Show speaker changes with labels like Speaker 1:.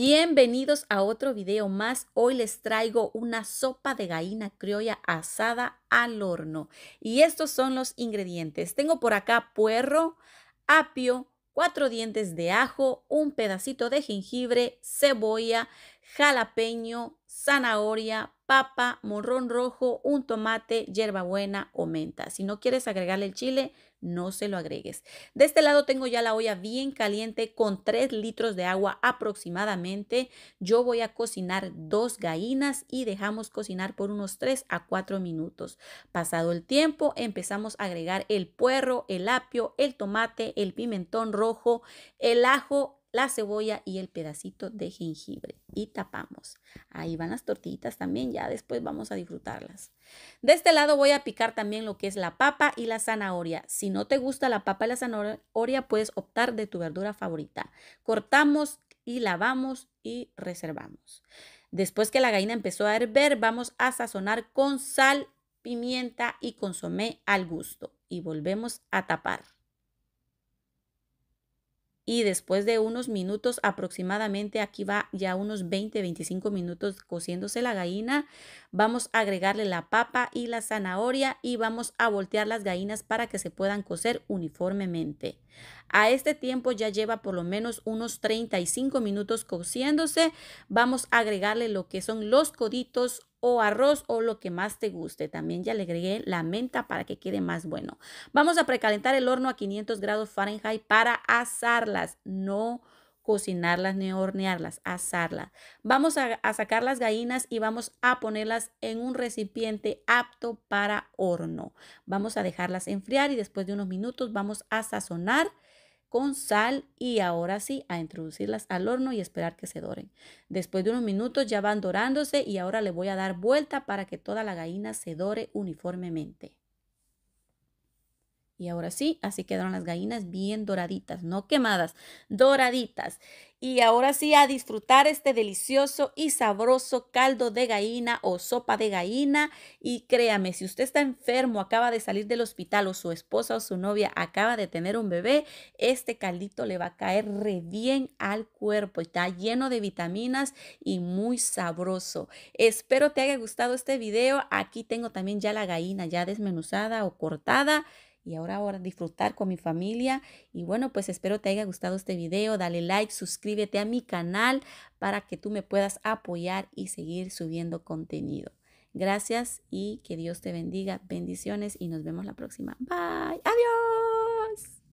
Speaker 1: Bienvenidos a otro video más. Hoy les traigo una sopa de gallina criolla asada al horno. Y estos son los ingredientes. Tengo por acá puerro, apio, cuatro dientes de ajo, un pedacito de jengibre, cebolla, jalapeño, zanahoria, papa, morrón rojo, un tomate, hierbabuena o menta. Si no quieres agregarle el chile, no se lo agregues. De este lado tengo ya la olla bien caliente con 3 litros de agua aproximadamente. Yo voy a cocinar dos gallinas y dejamos cocinar por unos 3 a 4 minutos. Pasado el tiempo empezamos a agregar el puerro, el apio, el tomate, el pimentón rojo, el ajo la cebolla y el pedacito de jengibre y tapamos. Ahí van las tortillitas también, ya después vamos a disfrutarlas. De este lado voy a picar también lo que es la papa y la zanahoria. Si no te gusta la papa y la zanahoria, puedes optar de tu verdura favorita. Cortamos y lavamos y reservamos. Después que la gallina empezó a hervir, vamos a sazonar con sal, pimienta y consomé al gusto y volvemos a tapar y después de unos minutos aproximadamente, aquí va ya unos 20-25 minutos cociéndose la gallina, vamos a agregarle la papa y la zanahoria y vamos a voltear las gallinas para que se puedan cocer uniformemente. A este tiempo ya lleva por lo menos unos 35 minutos cociéndose, vamos a agregarle lo que son los coditos o arroz o lo que más te guste. También ya le agregué la menta para que quede más bueno. Vamos a precalentar el horno a 500 grados Fahrenheit para asarlas, no cocinarlas ni hornearlas, asarlas. Vamos a, a sacar las gallinas y vamos a ponerlas en un recipiente apto para horno. Vamos a dejarlas enfriar y después de unos minutos vamos a sazonar con sal y ahora sí a introducirlas al horno y esperar que se doren. Después de unos minutos ya van dorándose y ahora le voy a dar vuelta para que toda la gallina se dore uniformemente. Y ahora sí, así quedaron las gallinas bien doraditas, no quemadas, doraditas. Y ahora sí, a disfrutar este delicioso y sabroso caldo de gallina o sopa de gallina. Y créame, si usted está enfermo, acaba de salir del hospital o su esposa o su novia acaba de tener un bebé, este caldito le va a caer re bien al cuerpo. Está lleno de vitaminas y muy sabroso. Espero te haya gustado este video. Aquí tengo también ya la gallina ya desmenuzada o cortada y ahora ahora disfrutar con mi familia. Y bueno, pues espero te haya gustado este video. Dale like, suscríbete a mi canal para que tú me puedas apoyar y seguir subiendo contenido. Gracias y que Dios te bendiga. Bendiciones y nos vemos la próxima. Bye. Adiós.